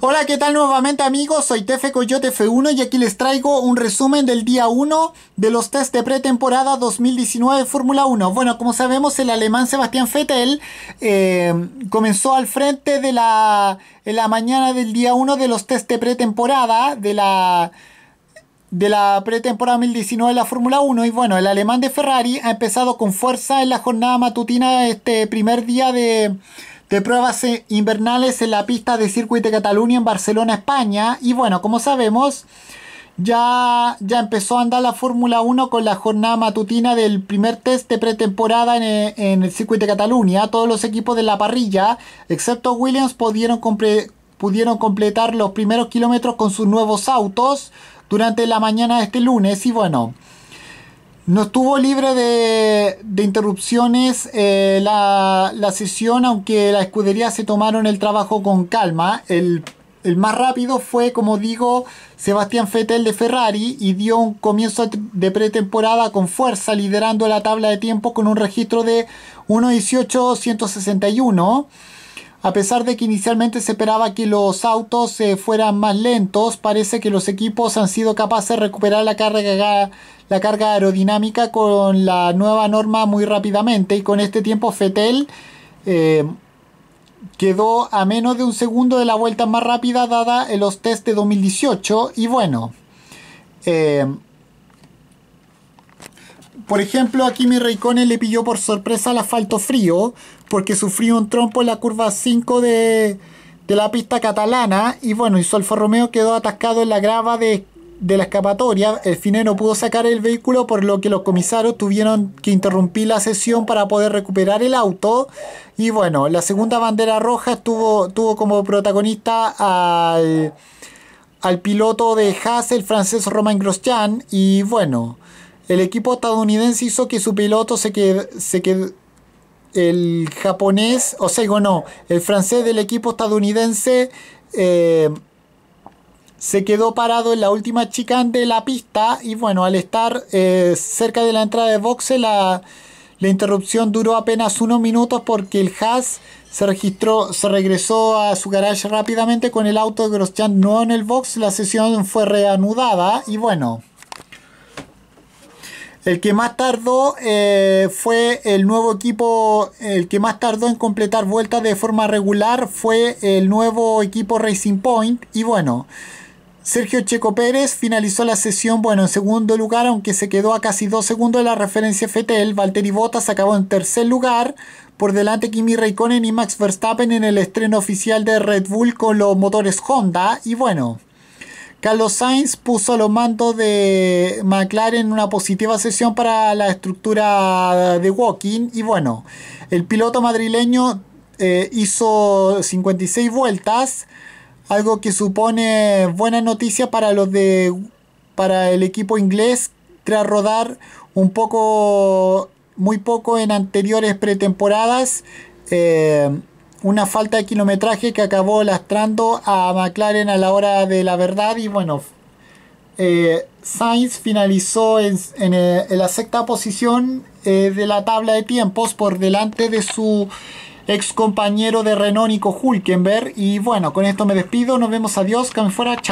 Hola, ¿qué tal nuevamente amigos? Soy Tefe Coyote F1 y aquí les traigo un resumen del día 1 de los test de pretemporada 2019 Fórmula 1. Bueno, como sabemos, el alemán Sebastián Vettel eh, comenzó al frente de la, en la mañana del día 1 de los test de pretemporada de la de la pretemporada 2019 de la Fórmula 1 y bueno, el alemán de Ferrari ha empezado con fuerza en la jornada matutina este primer día de de pruebas eh, invernales en la pista de Circuit de Cataluña en Barcelona, España. Y bueno, como sabemos, ya, ya empezó a andar la Fórmula 1 con la jornada matutina del primer test de pretemporada en, eh, el, Circuit de Cataluña. Todos los equipos de la parrilla, excepto Williams, pudieron, pudieron completar los primeros kilómetros con sus nuevos autos durante la mañana de este lunes. Y bueno. No estuvo libre de, interrupciones eh, la, sesión, aunque la escudería se tomaron el trabajo con calma. El, más rápido fue, como digo, Sebastián Fettel de Ferrari y dio un comienzo de pretemporada con fuerza, liderando la tabla de tiempo con un registro de 1.18.161. A pesar de que inicialmente se esperaba que los autos fueran más lentos, parece que los equipos han sido capaces de recuperar la carga, aerodinámica con la nueva norma muy rápidamente y con este tiempo Fetel eh, quedó a menos de un segundo de la vuelta más rápida dada en los test de 2018 y bueno. Eh, por ejemplo, aquí mi Raikkonen le pilló por sorpresa el asfalto frío porque sufrió un trompo en la curva 5 de, la pista catalana y bueno, y su Romeo quedó atascado en la grava de, la escapatoria. El finero no pudo sacar el vehículo por lo que los comisarios tuvieron que interrumpir la sesión para poder recuperar el auto y bueno, la segunda bandera roja estuvo, tuvo como protagonista al, al piloto de Haas, el francés Romain Grosjean y bueno... El equipo estadounidense hizo que su piloto se quedó... Se el japonés, o sea, no, el francés del equipo estadounidense eh, se quedó parado en la última chicane de la pista y bueno, al estar eh, cerca de la entrada de boxe la, interrupción duró apenas unos minutos porque el Haas se registró, se regresó a su garage rápidamente con el auto de Grosjean no en el box, la sesión fue reanudada y bueno. El que más tardó eh, fue el nuevo equipo, el que más tardó en completar vueltas de forma regular fue el nuevo equipo Racing Point. Y bueno, Sergio Checo Pérez finalizó la sesión, bueno, en segundo lugar, aunque se quedó a casi dos segundos de la referencia Fetel. Valtteri Bottas acabó en tercer lugar, por delante Kimi Raikkonen y Max Verstappen en el estreno oficial de Red Bull con los motores Honda. Y bueno. Carlos Sainz puso a los mandos de McLaren en una positiva sesión para la estructura de walking y bueno, el piloto madrileño eh, hizo 56 vueltas, algo que supone buena noticia para los de para el equipo inglés tras rodar un poco muy poco en anteriores pretemporadas. Eh, una falta de kilometraje que acabó lastrando a McLaren a la hora de la verdad y bueno, eh, Sainz finalizó eh, en, la sexta posición eh, de la tabla de tiempos por delante de su ex compañero de renónico Hulkenberg y bueno, con esto me despido, nos vemos, adiós, que me fuera, chao.